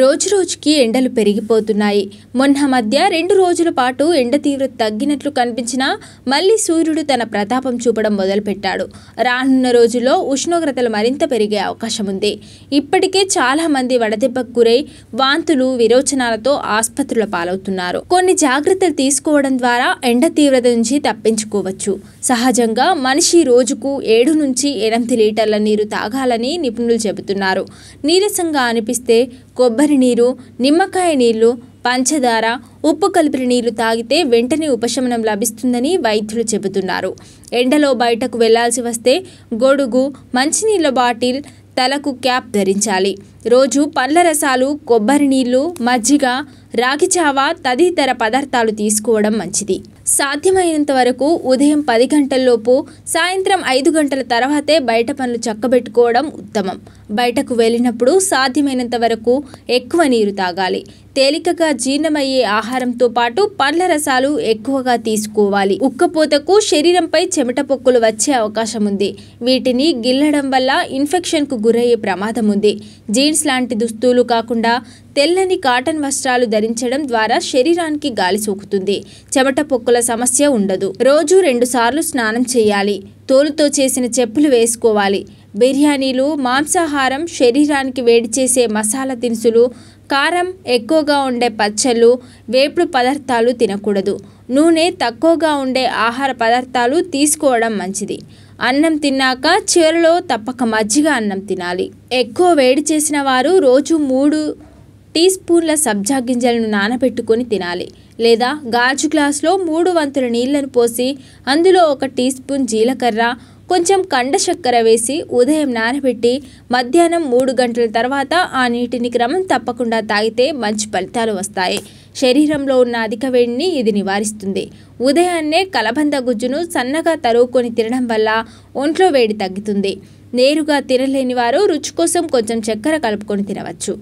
రోజురోజుకి ఎండలు పెరిగిపోతున్నాయి మొన్న మధ్య రెండు రోజుల పాటు ఎండ తీవ్రత తగ్గినట్లు కనిపించినా మళ్ళీ సూర్యుడు తన ప్రతాపం చూపడం మొదలుపెట్టాడు రానున్న రోజుల్లో ఉష్ణోగ్రతలు మరింత పెరిగే అవకాశం ఉంది ఇప్పటికే చాలామంది వడదెబ్బకు గురై వాంతులు విరోచనాలతో ఆసుపత్రుల పాలవుతున్నారు కొన్ని జాగ్రత్తలు తీసుకోవడం ద్వారా ఎండ తీవ్రత నుంచి తప్పించుకోవచ్చు సహజంగా మనిషి రోజుకు ఏడు నుంచి ఎనిమిది లీటర్ల నీరు తాగాలని నిపుణులు చెబుతున్నారు నీరసంగా అనిపిస్తే కొబ్బరి కొబ్బరి నీరు నిమ్మకాయ నీళ్లు పంచదార ఉప్పు కలిపిన నీళ్లు తాగితే వెంటనే ఉపశమనం లభిస్తుందని వైద్యులు చెబుతున్నారు ఎండలో బయటకు వెళ్లాల్సి వస్తే గొడుగు మంచినీళ్ళ బాటిల్ తలకు క్యాప్ ధరించాలి రోజు పండ్ల రసాలు కొబ్బరి నీళ్లు మజ్జిగ రాగి చావ తదితర పదార్థాలు తీసుకోవడం మంచిది సాధ్యమైనంత వరకు ఉదయం పది గంటల్లోపు సాయంత్రం ఐదు గంటల తర్వాతే బయట పనులు చక్కబెట్టుకోవడం ఉత్తమం బయటకు వెళ్ళినప్పుడు సాధ్యమైనంత వరకు ఎక్కువ నీరు తాగాలి తేలికగా జీర్ణమయ్యే ఆహారంతో పాటు పండ్ల రసాలు ఎక్కువగా తీసుకోవాలి ఉక్కపోతకు శరీరంపై చెమట పొక్కులు వచ్చే అవకాశం ఉంది వీటిని గిల్లడం వల్ల ఇన్ఫెక్షన్కు గురయ్యే ప్రమాదం ఉంది జీన్స్ లాంటి దుస్తులు కాకుండా తెల్లని కాటన్ వస్త్రాలు ధరించడం ద్వారా శరీరానికి గాలి సోకుతుంది చెమట పొక్కుల సమస్య ఉండదు రోజు రెండుసార్లు స్నానం చేయాలి తోలుతో చేసిన చెప్పులు వేసుకోవాలి బిర్యానీలు మాంసాహారం శరీరానికి వేడి చేసే మసాలా దినుసులు కారం ఎక్కువగా ఉండే పచ్చళ్ళు వేపుడు పదార్థాలు తినకూడదు నూనె తక్కువగా ఉండే ఆహార పదార్థాలు తీసుకోవడం మంచిది అన్నం తిన్నాక చివరిలో తప్పక మజ్జిగ అన్నం తినాలి ఎక్కువ వేడి చేసిన వారు రోజు మూడు టీ స్పూన్ల సబ్జా గింజలను నానబెట్టుకొని తినాలి లేదా గాజు గ్లాసులో మూడు వంతుల నీళ్లను పోసి అందులో ఒక టీ స్పూన్ జీలకర్ర కొంచెం కండ చక్కెర వేసి ఉదయం నానబెట్టి మధ్యాహ్నం మూడు గంటల తర్వాత ఆ నీటిని క్రమం తప్పకుండా తాగితే మంచి ఫలితాలు వస్తాయి శరీరంలో ఉన్న అధిక వేడిని ఇది నివారిస్తుంది ఉదయాన్నే కలబంద గుజ్జును సన్నగా తరువుకొని తినడం వల్ల ఒంట్లో వేడి తగ్గుతుంది నేరుగా తినలేని వారు రుచి కోసం కొంచెం చక్కెర కలుపుకొని తినవచ్చు